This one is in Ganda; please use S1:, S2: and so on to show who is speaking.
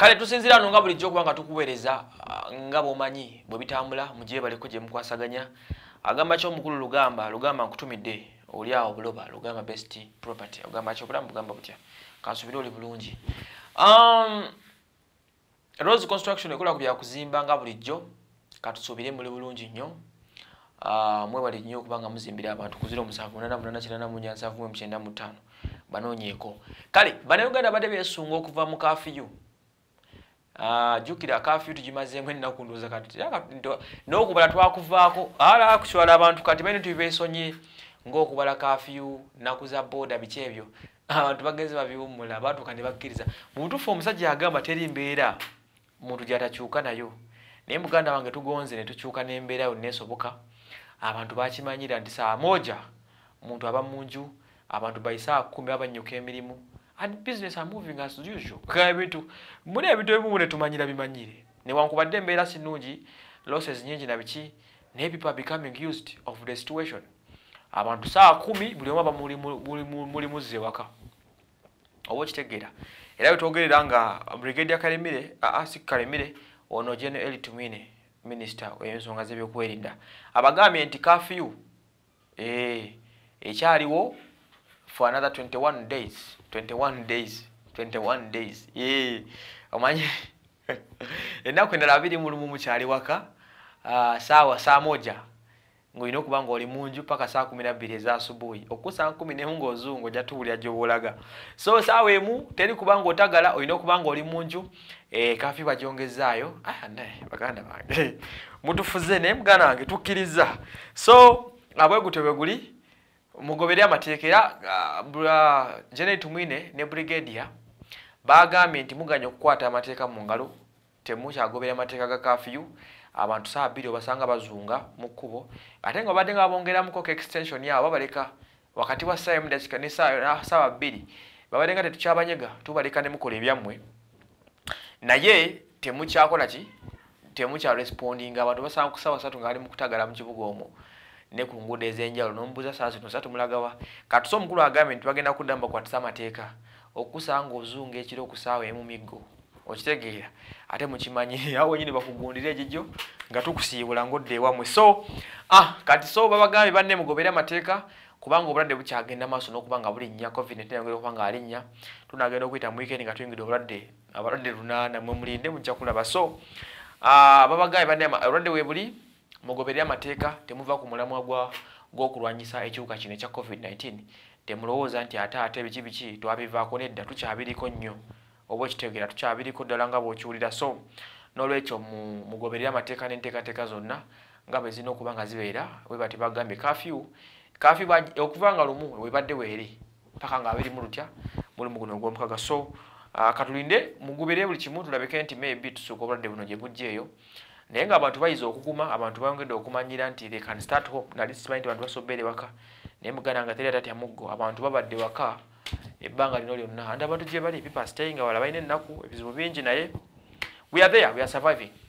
S1: kale tusinzira wano nga bulijjo okuba nga tukuweereza ah, nga bwomanyi bwe bitambula mugyebaleko gye mukwasaganya agamba ki omukulu lugamba lugamba nkutumidde oli awo buloba lugamba best property ogamba ki obulamu bugamba butya kansubire oli bulungi um, rose construction ekola ku byakuzimba nga bulijjo katusuubire muli bulungi nnyo ah, mwebali nnyo okubanga muzimbire abantu kuzira omusanvu munana munana kinana munja nsanvu mwemukyenda mu ttaano banoonyeeko kale banayuganda badde besunga okuva mu kafiyu Ah, jukira kafyu tugimazeemu ennaku ndoza kati n'okubala twakuvaako ala kuswala abantu kati baine tubibeesonyi ng'okubala kafyu naku za booda biki ebyo abantu bagenze babiwummula baatuuka ne bakkiriza mubutuufu omusajja agamba teri mbeera muntu gyatakyuka nayo naye muganda wange tugonze ne tukyuka n'embeera yonna esoboka abantu bakimanyira nti saa moja muntu aba munju abantu bayise akumi babanyuka emirimu and business are moving as usual ebintu muli ebintu ebimu netumanyira bimanyire newankubadde embeera sinungi losses nyingi na biki nebipa becoming used of the situation abantu saa kumi buli omu aba muli muzza ewaka oba okitegeera era bitwogerera nga brigade ya kalemire asi kalemire ono gene elitmine minisita ensonga z'ebyokwerinda abagambye nti kafiyu eh, ekyaliwo for another 21 days 21 days 21 days ee omanyi ennaku endala abiri mulumu mukyali waka ah, saawa sa moja ngaolina okuba nga oli munju paka saa kumi nabbiri ezasubuuyi okusa nkumi nemu ngaozunga ojja tubulira gyobulaga so saawa emu teri kuba nga otagala olina okuba nga oli munju eh, kafi bagyongezaayo ah, baganda bange mutufuze naye muganda wange tukkiriza so abwegutyo bwe guli mugoberere amateeka era jenerate mwine ne brigadia bagambye nti muganya okukwata amateeka mu ngalo temukyagoberera amateeka ga kafiyu abantu saa bbiri obasanga bazunga mu kkubo ate nga obadde nga babongeramukoka extension yabo babaleka wakati wa saa emudakika nesaawa bbiri babadde nga tetukyabanyega tubaleka nemukola ebyammwe naye temukyakola ki temukya respondinga abantu basanga ku saawa satu nga bali mukutagala mu kibuga omwo ne ku nguudo ez'enjawulo n'omubuuza saa zino satu mulagawa katuse omukulu agambye nti bagenda kuddamu bakwatisa amateeka okusanga ozunga ekiro okusaawa emu miggo okitegeera ate mukimanyi awo wenyini bakugundira egijjo nga tukusiibula ngaodda ewamwe so ah kati so babagambye banne mugobere amateeka kubanga obulwadde bukyagenda maaso nokuba nga buli nnya covid kuba nga ali nnya tunagenda okuyita muweekendi nga tuyingira obulwadde abalwadde lunaana mwe mulinde mujja kulaba so ah, babagambye banne obulwadde weebuli mugoberere amateeka temuva ku mulamwa gw'okulwanyisa ekiwuka kino ekya covid-19 temulowooza nti ate ate biki biki twabivaako nedda tukyabiriko nnyo oba ekitegera tukyabiriko ddala nga bwokiwulira so nolwekyo mugoberere amateeka n'enteekateeka zonna nga bwe zirina okuba nga zibeera weba tebagambye kafiw kafiw okuva nga lumu webadde weeri paka nga abiri mu lutya mulimu guno ogwomukaga so ah, katulinde mugubire buli kimu tulabeke nti maybe tusooka obulwadde buno gye bujja eyo naye ngaabantu bayiza okuguma abantu bayongedde okumanyira nti the can start hope nali simanyi nti bantu basobere waka naye muganda nga teri atatyamuggo abantu babadde waka ebbanga lino lyonna anti abantu gye bali epipastayi nga wala balina ennaku ebizibu bingi naye we are there we are surviving